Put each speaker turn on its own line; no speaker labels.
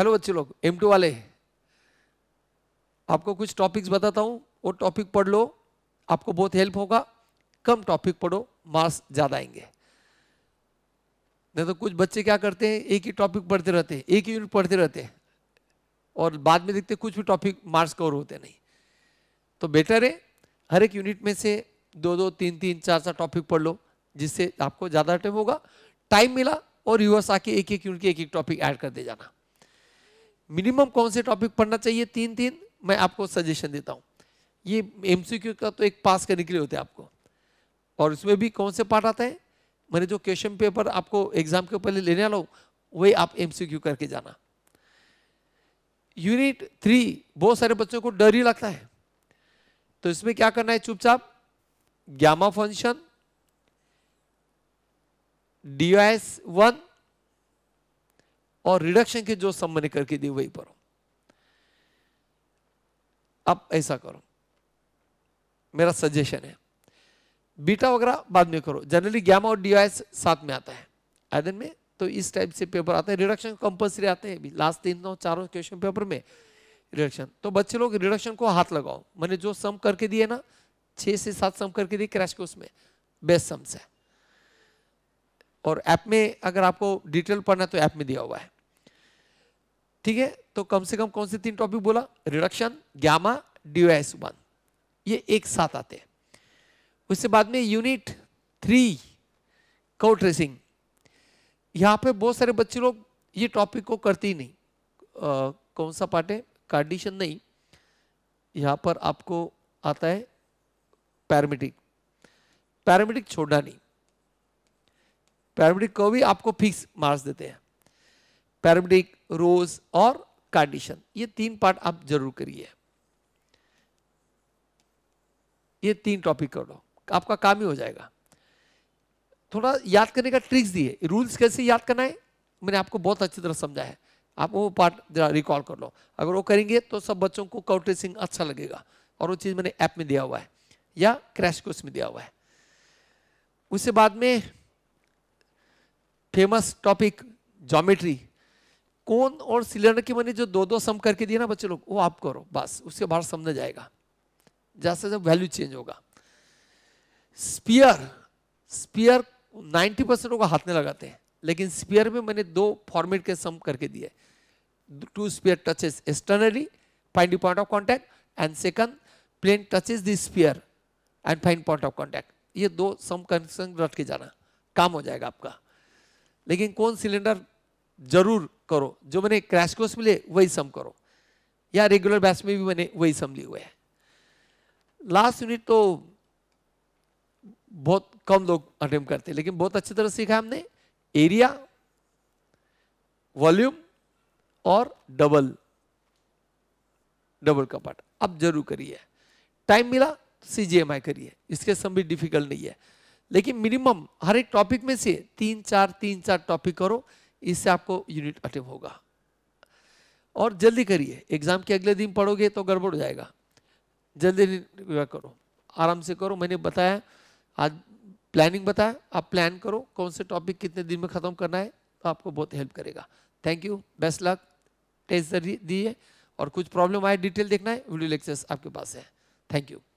hello बच्चे लोग M to वाले आपको कुछ टॉपिक्स बताता हूँ वो टॉपिक पढ़ लो आपको बहुत हेल्प होगा कम टॉपिक पढ़ो मार्क्स ज़्यादा आएंगे नहीं तो कुछ बच्चे क्या करते हैं एक ही टॉपिक पढ़ते रहते हैं एक ही यूनिट पढ़ते रहते हैं और बाद में देखते कुछ भी टॉपिक मार्क्स कवर होते नहीं तो बेटर है हर एक यूनिट में से दो दो तीन तीन चार चार टॉपिक पढ़ लो जिससे आपको ज़्यादा टाइम होगा टाइम मिला और यूएस आके एक एक यूनिट के एक एक टॉपिक ऐड कर दे जाना मिनिमम कौन से टॉपिक पढ़ना चाहिए तीन तीन मैं आपको सजेशन देता हूँ ये एम का तो एक पास करने के लिए होता है आपको और उसमें भी कौन से पार्ट आता है मैंने जो क्वेश्चन पेपर आपको एग्जाम के पहले लेने वाला हूँ वही आप एम करके जाना यूनिट थ्री बहुत सारे बच्चों को डर ही लगता है तो इसमें क्या करना है चुपचाप gamma function D S one और रिडक्शन के जो सम मैंने करके दी वही पर अब ऐसा करो मेरा सजेशन है बीटा वगैरह बाद में करो जनरली गैमा और डी साथ में आता है आयरन में तो इस टाइप से पेपर आते हैं रिडक्शन कंपल्सरी आते हैं लास्ट तीन नौ चारों क्वेश्चन पेपर में रिडक्शन तो बच्चे लोग रिडक्शन को हाथ लगाओ मैंने जो सम करके दिए ना छह से सात सम करके दिए क्रैश को उसमें बेस्ट सम्स है और ऐप में अगर आपको डिटेल पढ़ना है तो ऐप में दिया हुआ है ठीक है तो कम से कम कौन से तीन टॉपिक बोला रिडक्शन ग्यामा डीओएस वन ये एक साथ आते हैं उससे बाद में यूनिट थ्री कौ ट्रेसिंग यहाँ पे बहुत सारे बच्चे लोग ये टॉपिक को करते ही नहीं आ, कौन सा पार्ट है कार्डिशन नहीं यहाँ पर आपको आता है पैरामेटिक पैरामेटिक छोड़ना नहीं पैरामेट्रिक को भी आपको फिक्स मार्क्स देते हैं पैरामेट्रिक रोज और कंडीशन ये तीन पार्ट आप जरूर करिए ये तीन टॉपिक कर लो आपका काम ही हो जाएगा थोड़ा याद करने का ट्रिक्स दिए रूल्स कैसे याद करना है मैंने आपको बहुत अच्छी तरह समझा है आप वो पार्ट जरा रिकॉल कर लो अगर वो करेंगे तो सब बच्चों को काउ ट्रेसिंग अच्छा लगेगा और वो चीज़ मैंने ऐप में दिया हुआ है या क्रैश कोर्स में दिया हुआ है उसके बाद में फेमस टॉपिक जोमेट्री कौन और सिलेंडर की मैंने जो दो दो सम करके दिए ना बच्चे लोग वो आप करो बस उसके बाहर समझ जाएगा जैसे जब वैल्यू चेंज होगा स्पीयर स्पीयर 90 परसेंट लोग हाथ में लगाते हैं लेकिन स्पीयर में मैंने दो फॉर्मेट के सम करके दिए two sphere touches externally find point of contact and second plane touches the sphere and find point of contact ये दो सम कंडीशन रट के जाना काम हो जाएगा आपका लेकिन कौन सिलेंडर जरूर करो जो मैंने क्रैश कोर्स में लिए वही सम करो या रेगुलर बैच में भी मैंने वही सम लिए हुए हैं लास्ट यूनिट तो बहुत कम लोग अटेम करते हैं लेकिन बहुत अच्छी तरह सीखा हमने एरिया वॉल्यूम और डबल डबल का पार्ट अब जरूर करिए टाइम मिला सीजीएमआई करिए इसके सम भी डिफिकल्ट नहीं है लेकिन मिनिमम हर एक टॉपिक में से तीन चार तीन चार टॉपिक करो इससे आपको यूनिट अटेम होगा और जल्दी करिए एग्जाम के अगले दिन पढ़ोगे तो गड़बड़ हो जाएगा जल्दी करो आराम से करो मैंने बताया आज प्लानिंग बताया आप प्लान करो कौन से टॉपिक कितने दिन में ख़त्म करना है तो आपको बहुत हेल्प करेगा thank you best luck test दिए और कुछ प्रॉब्लम आए डिटेल देखना है वीडियो लेक्चर्स आपके पास है थैंक यू